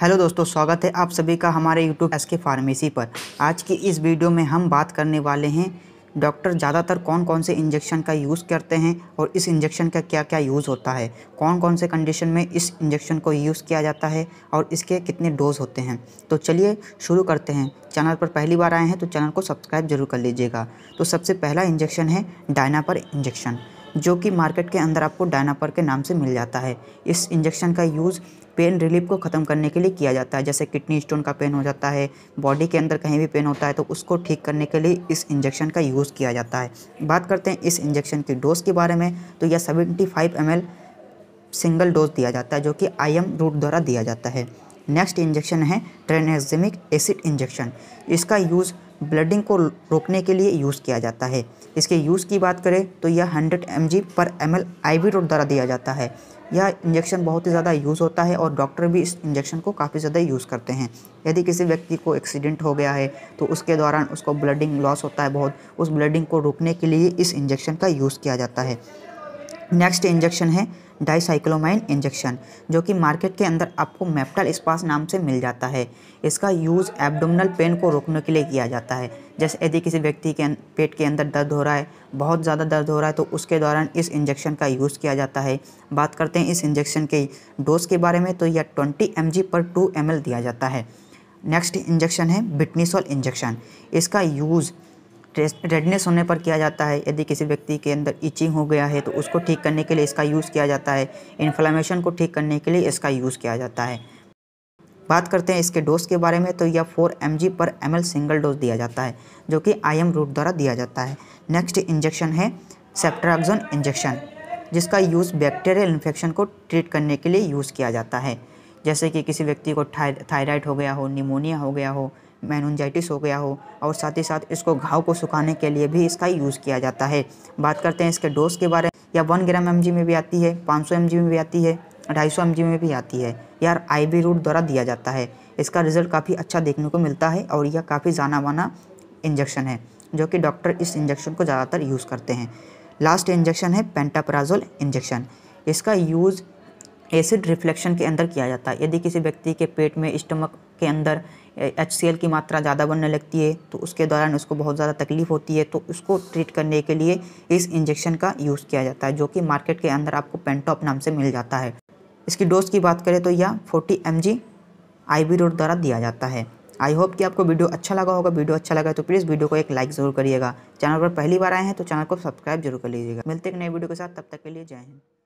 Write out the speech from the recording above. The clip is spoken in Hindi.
हेलो दोस्तों स्वागत है आप सभी का हमारे यूट्यूब एस के फार्मेसी पर आज की इस वीडियो में हम बात करने वाले हैं डॉक्टर ज़्यादातर कौन कौन से इंजेक्शन का यूज़ करते हैं और इस इंजेक्शन का क्या क्या यूज़ होता है कौन कौन से कंडीशन में इस इंजेक्शन को यूज़ किया जाता है और इसके कितने डोज होते हैं तो चलिए शुरू करते हैं चैनल पर पहली बार आए हैं तो चैनल को सब्सक्राइब जरूर कर लीजिएगा तो सबसे पहला इंजेक्शन है पर इंजेक्शन जो कि मार्केट के अंदर आपको डायनापर के नाम से मिल जाता है इस इंजेक्शन का यूज़ पेन रिलीफ को ख़त्म करने के लिए किया जाता है जैसे किडनी स्टोन का पेन हो जाता है बॉडी के अंदर कहीं भी पेन होता है तो उसको ठीक करने के लिए इस इंजेक्शन का यूज़ किया जाता है बात करते हैं इस इंजेक्शन की डोज़ के बारे में तो यह सेवेंटी फाइव सिंगल डोज दिया जाता है जो कि आई एम रूट द्वारा दिया जाता है नेक्स्ट इंजेक्शन है ट्रेनेक्जेमिक एसिड इंजेक्शन इसका यूज़ ब्लडिंग को रोकने के लिए यूज़ किया जाता है इसके यूज़ की बात करें तो यह 100 M per M L road द्वारा दिया जाता है यह इंजेक्शन बहुत ही ज़्यादा यूज़ होता है और डॉक्टर भी इस इंजेक्शन को काफ़ी ज़्यादा यूज़ करते हैं यदि किसी व्यक्ति को एक्सीडेंट हो गया है तो उसके दौरान उसको ब्लडिंग लॉस होता है बहुत उस ब्लडिंग को रोकने के लिए इस इंजेक्शन का यूज़ किया जाता है नेक्स्ट इंजेक्शन है डाइसाइक्लोमाइन इंजेक्शन जो कि मार्केट के अंदर आपको मेप्टल इस्पास नाम से मिल जाता है इसका यूज़ एब्डोमिनल पेन को रोकने के लिए किया जाता है जैसे यदि किसी व्यक्ति के अं-, पेट के अंदर दर्द हो रहा है बहुत ज़्यादा दर्द हो रहा है तो उसके दौरान इस इंजेक्शन का यूज़ किया जाता है बात करते हैं इस इंजेक्शन के डोज के बारे में तो यह twenty M per two M दिया जाता है नेक्स्ट इंजेक्शन है बिटनीसोल इंजेक्शन इसका यूज़ रेडनेस होने पर किया जाता है यदि किसी व्यक्ति के अंदर इचिंग हो गया है तो उसको ठीक करने के लिए इसका यूज़ किया जाता है इन्फ्लामेशन को ठीक करने के लिए इसका यूज़ किया जाता है बात करते हैं इसके डोज के बारे में तो यह four M per M single dose दिया जाता है जो कि आई रूट द्वारा दिया जाता है नेक्स्ट इंजेक्शन है सेप्ट्राक्जोन इंजेक्शन जिसका यूज़ बैक्टीरियल इन्फेक्शन को ट्रीट करने के लिए यूज़ किया जाता है जैसे कि किसी व्यक्ति को थायराइड हो गया हो निमोनिया हो गया हो मैनजाइटिस हो गया हो और साथ ही साथ इसको घाव को सुखाने के लिए भी इसका यूज़ किया जाता है बात करते हैं इसके डोज के बारे में या वन ग्राम एम में भी आती है पाँच सौ में भी आती है ढाई सौ में भी आती है यार बी रूट द्वारा दिया जाता है इसका रिजल्ट काफ़ी अच्छा देखने को मिलता है और यह काफ़ी जाना माना इंजेक्शन है जो कि डॉक्टर इस इंजेक्शन को ज़्यादातर यूज़ करते हैं लास्ट इंजेक्शन है पेंटापराजोल इंजेक्शन इसका यूज़ एसिड रिफ्लेक्शन के अंदर किया जाता है यदि किसी व्यक्ति के पेट में स्टमक के अंदर एच की मात्रा ज़्यादा बनने लगती है तो उसके दौरान उसको बहुत ज़्यादा तकलीफ होती है तो उसको ट्रीट करने के लिए इस इंजेक्शन का यूज़ किया जाता है जो कि मार्केट के अंदर आपको पेंटॉप नाम से मिल जाता है इसकी डोज की बात करें तो यह फोर्टी एम जी रोड द्वारा दिया जाता है आई होप कि आपको वीडियो अच्छा लगा होगा वीडियो अच्छा लगा तो प्लीज़ वीडियो को एक लाइक ज़रूर करिएगा चैनल पर पहली बार आए हैं तो चैनल को सब्सक्राइब जरूर कर लीजिएगा मिलते एक नए वीडियो के साथ तब तक के लिए जय हिंद